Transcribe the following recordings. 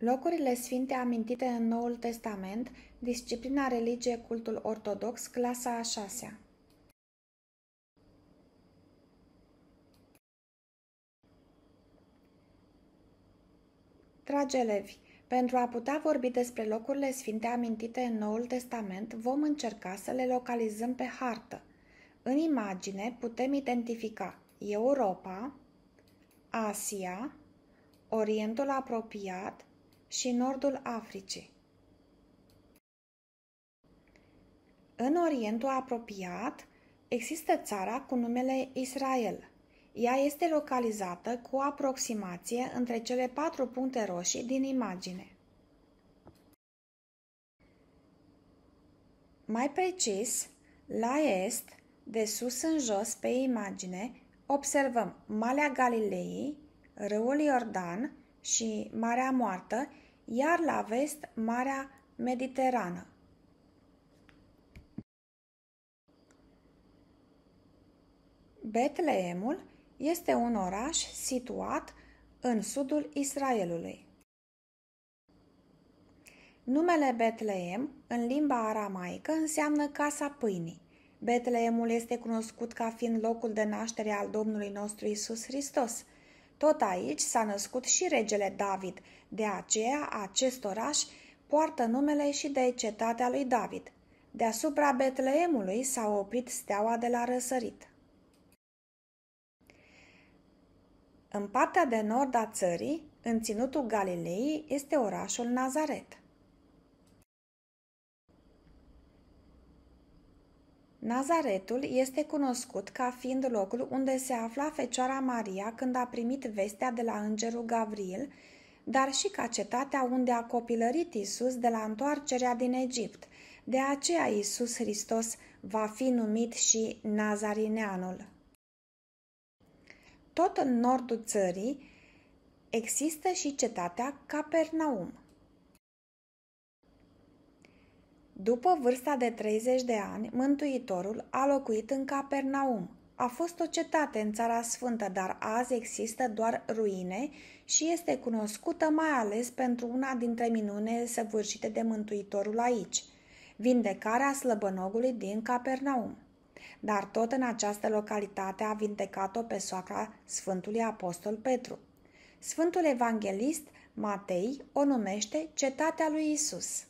Locurile sfinte amintite în Noul Testament, disciplina religie, cultul ortodox, clasa a șasea. Dragi elevi, pentru a putea vorbi despre locurile sfinte amintite în Noul Testament, vom încerca să le localizăm pe hartă. În imagine putem identifica Europa, Asia, Orientul apropiat și nordul Africii. În Orientul apropiat există țara cu numele Israel. Ea este localizată cu aproximație între cele patru puncte roșii din imagine. Mai precis, la est, de sus în jos pe imagine, observăm Malea Galilei, râul Iordan și Marea Moartă, iar la vest Marea Mediterană. Betleemul este un oraș situat în sudul Israelului. Numele Betleem în limba aramaică înseamnă casa pâinii. Betleemul este cunoscut ca fiind locul de naștere al Domnului nostru Isus Hristos – tot aici s-a născut și regele David, de aceea acest oraș poartă numele și de cetatea lui David. Deasupra Betleemului s-a oprit steaua de la răsărit. În partea de nord a țării, în ținutul Galilei, este orașul Nazaret – Nazaretul este cunoscut ca fiind locul unde se afla Fecioara Maria când a primit vestea de la îngerul Gavril, dar și ca cetatea unde a copilărit Isus de la întoarcerea din Egipt. De aceea Isus Hristos va fi numit și Nazarineanul. Tot în nordul țării există și cetatea Capernaum. După vârsta de 30 de ani, Mântuitorul a locuit în Capernaum. A fost o cetate în Țara Sfântă, dar azi există doar ruine și este cunoscută mai ales pentru una dintre minunile săvârșite de Mântuitorul aici, vindecarea slăbănogului din Capernaum. Dar tot în această localitate a vindecat-o pe soacra Sfântului Apostol Petru. Sfântul Evanghelist Matei o numește Cetatea lui Isus.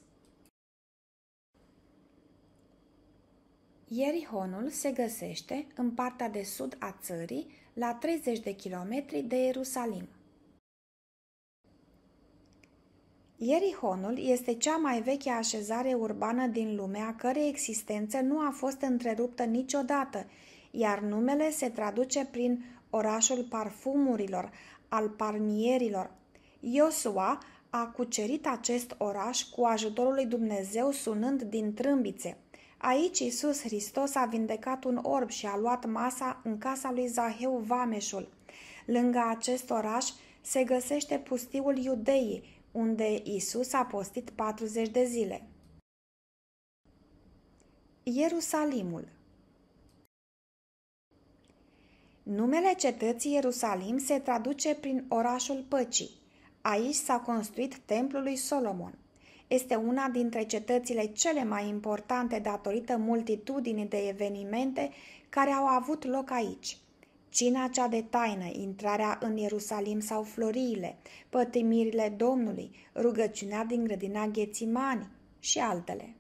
Ierihonul se găsește în partea de sud a țării, la 30 de kilometri de Ierusalim. Ierihonul este cea mai veche așezare urbană din lume, a cărei existență nu a fost întreruptă niciodată, iar numele se traduce prin orașul parfumurilor, al parmierilor. Iosua a cucerit acest oraș cu ajutorul lui Dumnezeu sunând din trâmbițe – Aici Iisus Hristos a vindecat un orb și a luat masa în casa lui Zaheu Vameșul. Lângă acest oraș se găsește pustiul Iudeii, unde Isus a postit 40 de zile. Ierusalimul Numele cetății Ierusalim se traduce prin orașul păcii. Aici s-a construit templul lui Solomon. Este una dintre cetățile cele mai importante datorită multitudinii de evenimente care au avut loc aici. Cina cea de taină, intrarea în Ierusalim sau floriile, pătimirile Domnului, rugăciunea din grădina Ghețimani și altele.